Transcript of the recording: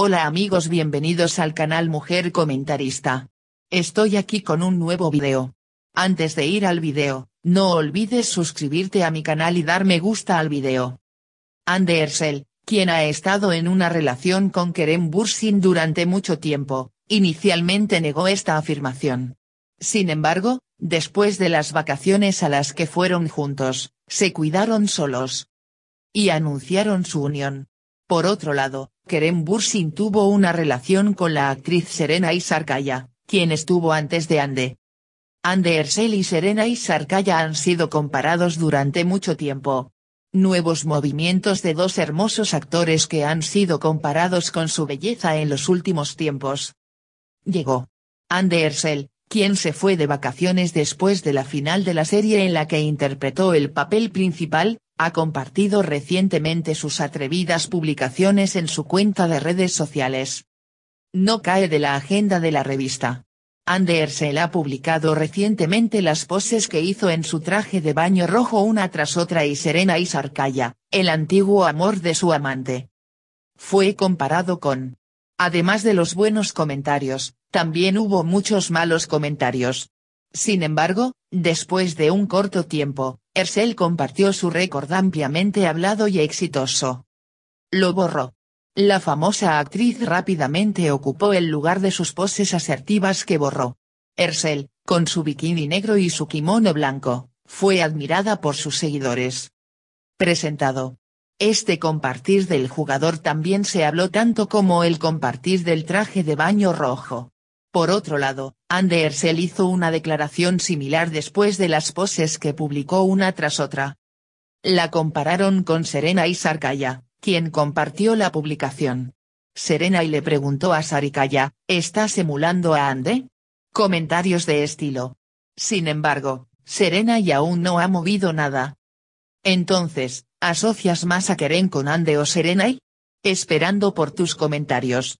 Hola amigos bienvenidos al canal Mujer Comentarista. Estoy aquí con un nuevo video. Antes de ir al video, no olvides suscribirte a mi canal y dar me gusta al video. Andersel, quien ha estado en una relación con Kerem Bursin durante mucho tiempo, inicialmente negó esta afirmación. Sin embargo, después de las vacaciones a las que fueron juntos, se cuidaron solos. Y anunciaron su unión. Por otro lado, Kerem Bursin tuvo una relación con la actriz Serena Isarkaya, quien estuvo antes de Ande. Ande Ersel y Serena Isarkaya han sido comparados durante mucho tiempo. Nuevos movimientos de dos hermosos actores que han sido comparados con su belleza en los últimos tiempos. Llegó. Ande Ersel, quien se fue de vacaciones después de la final de la serie en la que interpretó el papel principal, ha compartido recientemente sus atrevidas publicaciones en su cuenta de redes sociales. No cae de la agenda de la revista. Andersel ha publicado recientemente las poses que hizo en su traje de baño rojo una tras otra y Serena y Sarkaya, el antiguo amor de su amante. Fue comparado con. Además de los buenos comentarios, también hubo muchos malos comentarios. Sin embargo, después de un corto tiempo, Ersel compartió su récord ampliamente hablado y exitoso. Lo borró. La famosa actriz rápidamente ocupó el lugar de sus poses asertivas que borró. Ercel, con su bikini negro y su kimono blanco, fue admirada por sus seguidores. Presentado. Este compartir del jugador también se habló tanto como el compartir del traje de baño rojo. Por otro lado, Andersel hizo una declaración similar después de las poses que publicó una tras otra. La compararon con Serena y Sarkaya, quien compartió la publicación. Serena y le preguntó a Sarikaya, ¿estás emulando a Ande? Comentarios de estilo. Sin embargo, Serena y aún no ha movido nada. Entonces, ¿asocias más a Keren con Ande o y? Esperando por tus comentarios.